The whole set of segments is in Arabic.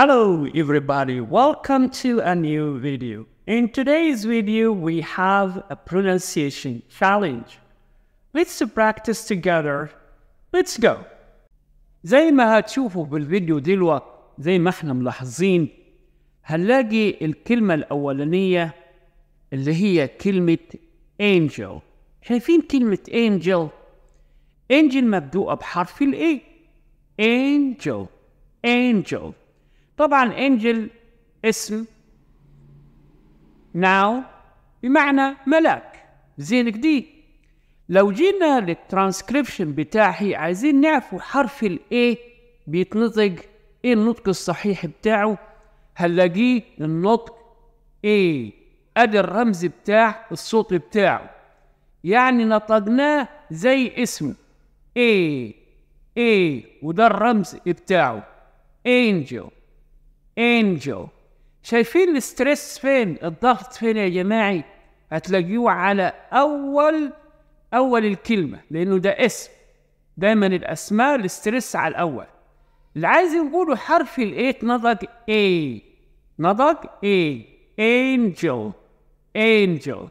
Hello everybody, welcome to a new video. In today's video, we have a pronunciation challenge. Let's practice together. Let's go. زي ما هتشوفوا بالفيديو دلوقتي زي ما احنا ملاحظين هنلاقي الكلمة الأولانية اللي هي كلمة angel شايفين كلمة angel angel مبدوءة بحرف الاي angel angel طبعا انجل اسم ناو بمعنى ملاك زين دي لو جينا للترانسكريبشن بتاعي عايزين نعرفوا حرف الاي بيتنطق ايه النطق الصحيح بتاعه هنلاقيه النطق اي ادي الرمز بتاع الصوت بتاعه يعني نطقناه زي اسمه اي اي وده الرمز بتاعه انجل انجو شايفين الاسترس فين الضغط فين يا جماعي هتلاقيه على اول اول الكلمه لانه ده اسم دايما الاسماء الاسترس على الاول اللي عايز نقوله حرف الايت نضج اي نضج اي انجل انجل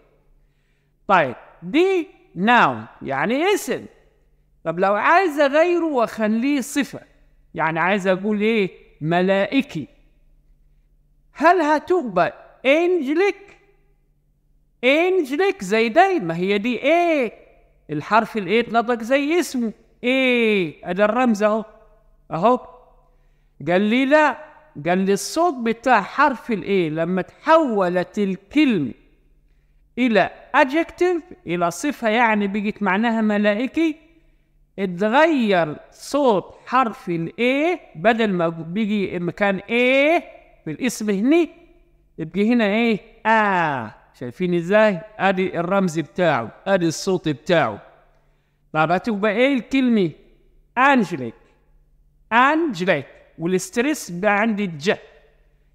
طيب دي ناون يعني اسم طب لو عايز اغيره واخليه صفه يعني عايز اقول ايه ملائكي هل هتقبل انجلك انجلك زي دايما هي دي ايه الحرف الايه اتنطق زي اسمه ايه ادي الرمز اهو اهو قال لي لا قال لي الصوت بتاع حرف الايه لما تحولت الكلمه الى adjective الى صفه يعني بقت معناها ملائكي اتغير صوت حرف الايه بدل ما بيجي مكان ايه بالاسم هني يبقى هنا ايه اه شايفين ازاي ادي الرمز بتاعه ادي الصوت بتاعه طب هتبقى ايه الكلمه انجليك انجليك والستريس بقى عندي الج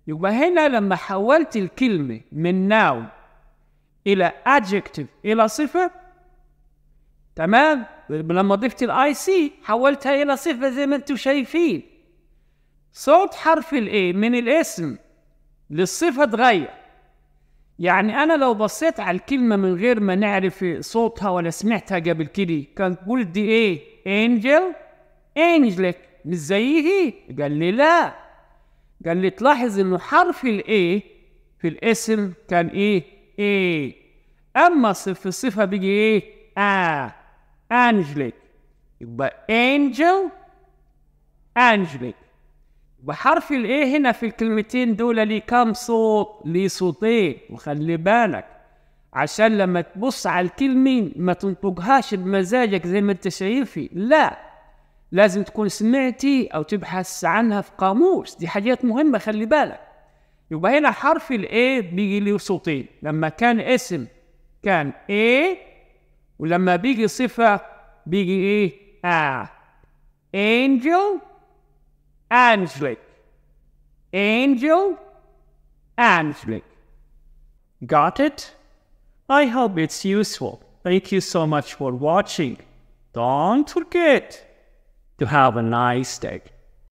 يبقى هنا لما حولت الكلمه من ناون الى adjective الى صفه تمام لما ضفت الاي سي حولتها الى صفه زي ما انتم شايفين صوت حرف الايه من الاسم للصفة اتغير يعني أنا لو بصيت على الكلمة من غير ما نعرف صوتها ولا سمعتها قبل كده كانت تقول دي إيه؟ أنجل؟ أنجلك مش زيه؟ قال لي لا قال لي تلاحظ إنه حرف الإيه في الاسم كان إيه؟ إيه أما في الصفة بيجي إيه؟ آه أنجلك يبقى أنجل أنجلك وحرف الايه هنا في الكلمتين دول ليه كام صوت ليه صوتين وخلي بالك عشان لما تبص على الكلمة ما تنطقهاش بمزاجك زي ما انت شايفي لا لازم تكون سمعتي او تبحث عنها في قاموس دي حاجات مهمة خلي بالك يبقى هنا حرف الاي بيجي له صوتين لما كان اسم كان اي ولما بيجي صفة بيجي ايه اه انجل Angelic. Angel, Angelic. Got it? I hope it's useful. Thank you so much for watching. Don't forget to have a nice day.